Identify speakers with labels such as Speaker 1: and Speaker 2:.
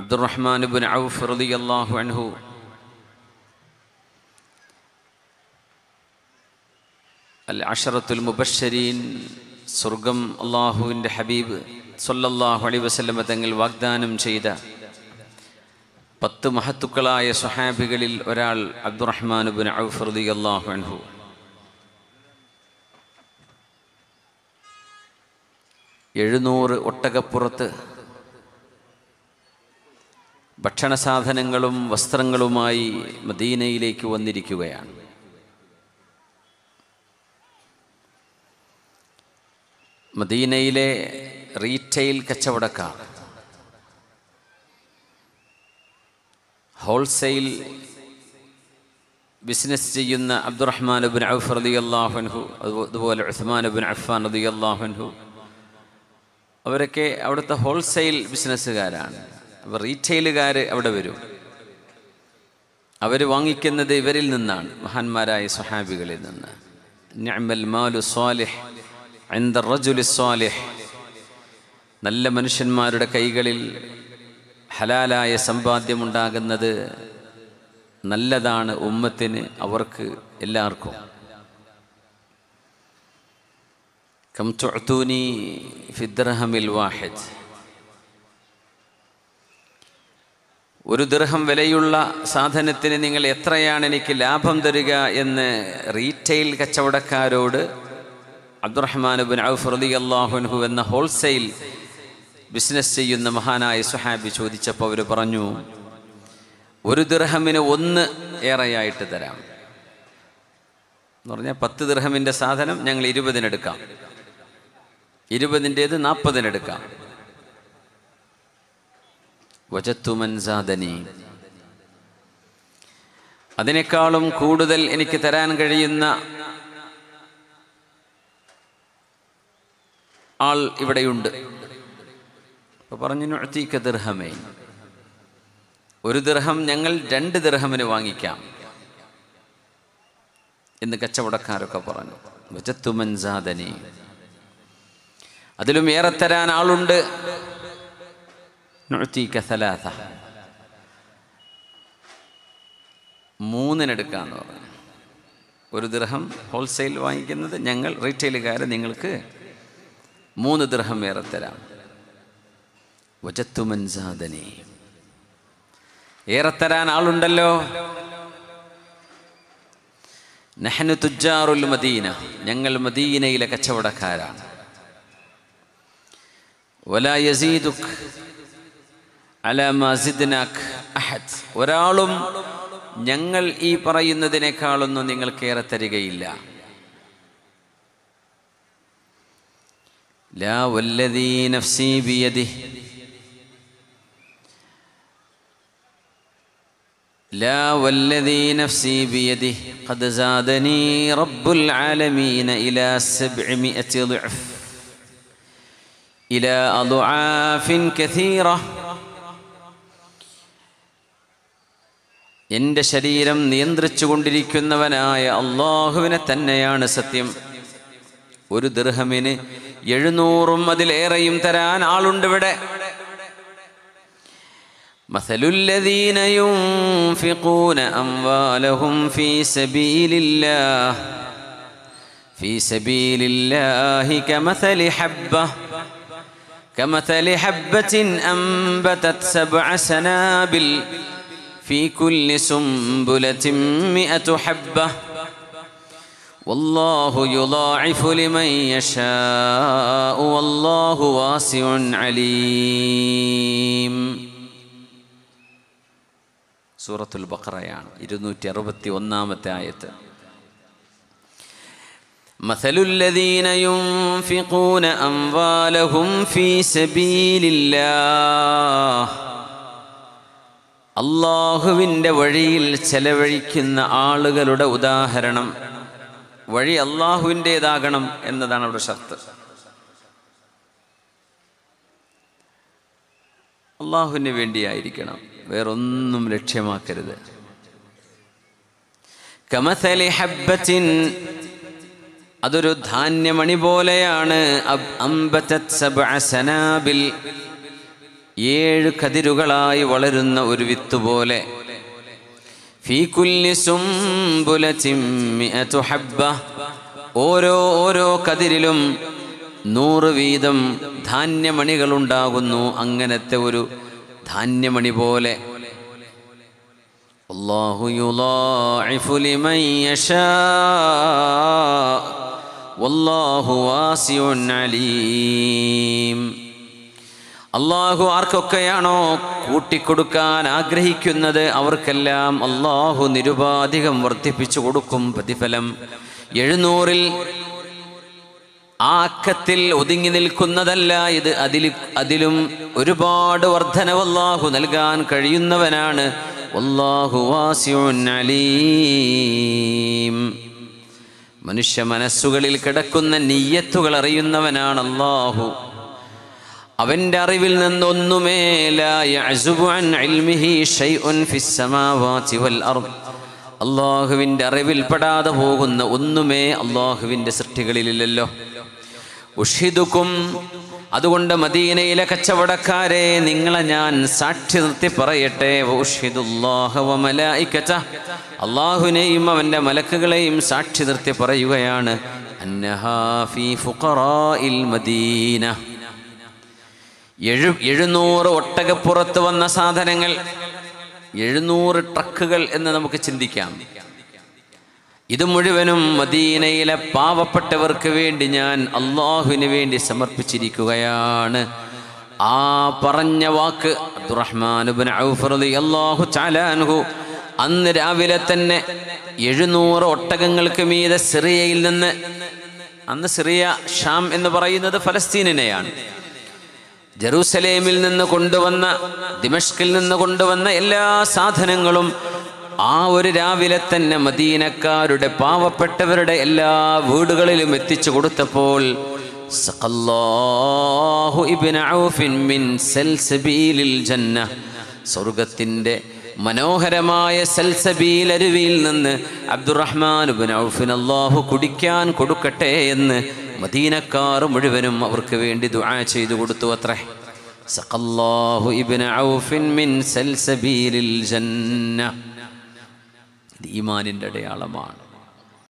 Speaker 1: അബ്ദുറഹ്മാൻ ബുൻ ഔഫ് റലി അള്ളാഹു അൻഹു അൽ അഷറത്തുൽ മുബഷരീൻ സ്വർഗം അള്ളാഹുവിൻ്റെ ഹബീബ് സൊല്ലാഹു അലി വസ്ലമ തങ്ങൾ വാഗ്ദാനം ചെയ്ത പത്ത് മഹത്തുക്കളായ സുഹാബികളിൽ ഒരാൾ അബ്ദുറഹ്മാൻ ബുൻ ഔഫ് റലി അള്ളാഹു അൻഹു എഴുന്നൂറ് ഒട്ടകപ്പുറത്ത് ഭക്ഷണ സാധനങ്ങളും വസ്ത്രങ്ങളുമായി മദീനയിലേക്ക് വന്നിരിക്കുകയാണ് മദീനയിലെ റീറ്റെയിൽ കച്ചവടക്കാർ ഹോൾസെയിൽ ബിസിനസ് ചെയ്യുന്ന അബ്ദുറഹ്മാൻ അബിൻ അഫ് അലി അള്ളാഹുൻഹു അതുപോലെ ഉസ്മാൻ അബിൻ അഫ്ഫാൻ അലി അള്ളാഹുൻഹു അവരൊക്കെ അവിടുത്തെ ഹോൾസെയിൽ ബിസിനസ്സുകാരാണ് അപ്പോൾ റീറ്റെയിലുകാർ അവിടെ വരും അവർ വാങ്ങിക്കുന്നത് ഇവരിൽ നിന്നാണ് മഹാന്മാരായ സുഹാബികളിൽ നിന്ന് മാലു സ്വാലിഹ് സ്വാലിഹ് നല്ല മനുഷ്യന്മാരുടെ കൈകളിൽ ഹലാലായ സമ്പാദ്യമുണ്ടാകുന്നത് നല്ലതാണ് ഉമ്മത്തിന് അവർക്ക് എല്ലാവർക്കും കം തുഅ്തൂനി ഫിദ്രഹമിൽ വാഹിദ് ഒരു ദൃഹം വിലയുള്ള സാധനത്തിന് നിങ്ങൾ എത്രയാണ് എനിക്ക് ലാഭം തരിക എന്ന് റീറ്റെയിൽ കച്ചവടക്കാരോട് അബ്ദുറഹ്മാൻ ബിൻ ഔഫ് റലി അള്ളാഹുൻഹു എന്ന ഹോൾസെയിൽ ബിസിനസ് ചെയ്യുന്ന മഹാനായ സുഹാബി ചോദിച്ചപ്പോൾ അവർ പറഞ്ഞു ഒരു ദൃഹമിന് ഒന്ന് ഏറെയായിട്ട് തരാം എന്ന് പറഞ്ഞാൽ പത്ത് ദൃഹമിൻ്റെ സാധനം ഞങ്ങൾ ഇരുപതിനെടുക്കാം ഇരുപതിൻ്റേത് നാൽപ്പതിനെടുക്കാം വജത്തുമൻസാദനി അതിനേക്കാളും കൂടുതൽ എനിക്ക് തരാൻ കഴിയുന്ന ആൾ ഇവിടെയുണ്ട് പറഞ്ഞു നൊഴത്തീക്ക ഒരു ദിർഹം ഞങ്ങൾ രണ്ട് ദിർഹമിന് വാങ്ങിക്കാം എന്ന് കച്ചവടക്കാരൊക്കെ പറഞ്ഞു വജത്തുമൻസാദനി അതിലും ഏറെ തരാൻ ആളുണ്ട് നുഴത്തിക്ക സലാസ മൂന്നിനെടുക്കാന്ന് പറഞ്ഞു ഒരു ദൃഹം ഹോൾസെയിൽ വാങ്ങിക്കുന്നത് ഞങ്ങൾ റീറ്റെയിലുകാർ നിങ്ങൾക്ക് മൂന്ന് ദൃഹം വേറെ തരാം വജത്തുമൻസാദനെ ഏറെ തരാൻ ആളുണ്ടല്ലോ നഹനു തുജാറുൽ മദീന ഞങ്ങൾ മദീനയിലെ കച്ചവടക്കാരാണ് വലാ യസീദുഖ് على ما زدناك أحد ورالوم نجعل إي برا يندنا كارلون نينجل كيرا تريجي إللا لا والذي نفسي بيده لا والذي نفسي بيده قد زادني رب العالمين إلى سبعمائة ضعف إلى أضعاف كثيرة എൻ്റെ ശരീരം നിയന്ത്രിച്ചു കൊണ്ടിരിക്കുന്നവനായ അള്ളാഹുവിനെ തന്നെയാണ് സത്യം ഒരു ദൃഹമിന് എഴുന്നൂറും അതിലേറെയും തരാൻ ആളുണ്ട് ഇവിടെ مثل الذين ينفقون أموالهم في سبيل الله في سبيل الله كمثل حبة كمثل حبة أنبتت سبع سنابل في كل سنبلة مئة حبة والله يضاعف لمن يشاء والله واسع عليم سورة البقرة يعني ഇരുന്നൂറ്റി ربطي والنامة آية مثل الذين ينفقون أموالهم في سبيل الله അള്ളാഹുവിൻ്റെ വഴിയിൽ ചെലവഴിക്കുന്ന ആളുകളുടെ ഉദാഹരണം വഴി അള്ളാഹുവിൻ്റേതാകണം എന്നതാണ് അവിടെ ഷർത്ത് അള്ളാഹുവിന് വേണ്ടിയായിരിക്കണം വേറൊന്നും ലക്ഷ്യമാക്കരുത് കമസലി ഹബ്ബത്തിൻ അതൊരു ധാന്യമണി പോലെയാണ് അംബത്തത് സനാബിൽ ഏഴ് കതിരുകളായി വളരുന്ന ഒരു വിത്ത് പോലെ ഓരോ ഓരോ കതിരിലും നൂറ് വീതം ധാന്യമണികൾ ഉണ്ടാകുന്നു അങ്ങനത്തെ ഒരു ധാന്യമണി പോലെ അള്ളാഹു അലീം അള്ളാഹു ആർക്കൊക്കെയാണോ കൂട്ടിക്കൊടുക്കാൻ ആഗ്രഹിക്കുന്നത് അവർക്കെല്ലാം അള്ളാഹു നിരുപാധികം വർദ്ധിപ്പിച്ചു കൊടുക്കും പ്രതിഫലം എഴുന്നൂറിൽ ആ അക്കത്തിൽ ഒതുങ്ങി നിൽക്കുന്നതല്ല ഇത് അതിൽ അതിലും ഒരുപാട് വർധനവ് അള്ളാഹു നൽകാൻ കഴിയുന്നവനാണ് അലീം മനുഷ്യ മനസ്സുകളിൽ കിടക്കുന്ന നീയത്തുകൾ അറിയുന്നവനാണ് അള്ളാഹു അവന്റെ അറിവിൽ നിന്നൊന്നുമേ അള്ളാഹുവിൻ്റെ അറിവിൽപ്പെടാതെ പോകുന്ന ഒന്നുമേ അള്ളാഹുവിൻ്റെ സൃഷ്ടികളിലില്ലല്ലോ ഉഷിദുക്കും അതുകൊണ്ട് മദീനയിലെ കച്ചവടക്കാരെ നിങ്ങളെ ഞാൻ സാക്ഷി നിർത്തി പറയട്ടെ അള്ളാഹുവിനെയും അവൻ്റെ മലക്കുകളെയും സാക്ഷി നിർത്തി പറയുകയാണ് അന്നഹാഫി ഫുഖറാ ഇൽ മദീന എഴു എഴുന്നൂറ് ഒട്ടകപ്പുറത്ത് വന്ന സാധനങ്ങൾ എഴുന്നൂറ് ട്രക്കുകൾ എന്ന് നമുക്ക് ചിന്തിക്കാം ഇത് മുഴുവനും മദീനയിലെ പാവപ്പെട്ടവർക്ക് വേണ്ടി ഞാൻ അള്ളാഹുവിന് വേണ്ടി സമർപ്പിച്ചിരിക്കുകയാണ് ആ പറഞ്ഞ വാക്ക് അന്ന് രാവിലെ തന്നെ എഴുന്നൂറ് ഒട്ടകങ്ങൾക്ക് മീതെ സിറിയയിൽ നിന്ന് അന്ന് സിറിയ ഷാം എന്ന് പറയുന്നത് ഫലസ്തീനിനെയാണ് ജെറൂസലേമിൽ നിന്ന് കൊണ്ടുവന്ന ദിമഷ്കിൽ നിന്ന് കൊണ്ടുവന്ന എല്ലാ സാധനങ്ങളും ആ ഒരു രാവിലെ തന്നെ മദീനക്കാരുടെ പാവപ്പെട്ടവരുടെ എല്ലാ വീടുകളിലും എത്തിച്ചു കൊടുത്തപ്പോൾ സ്വർഗത്തിൻ്റെ മനോഹരമായ സൽസബീൽ അരുവിയിൽ നിന്ന് അബ്ദുറഹ്മാൻ ഔഫിൻ അള്ളാഹു കുടിക്കാൻ കൊടുക്കട്ടെ എന്ന് മദീനക്കാർ മുഴുവനും അവർക്ക് വേണ്ടി ദുആ ചെയ്തു കൊടുത്തു അത്രേ സഖല്ലാഹു ഇബ്നു ഔഫിൻ മിൻ സൽസബീലിൽ ജന്ന ഈമാനിന്റെ അടയാളമാണ്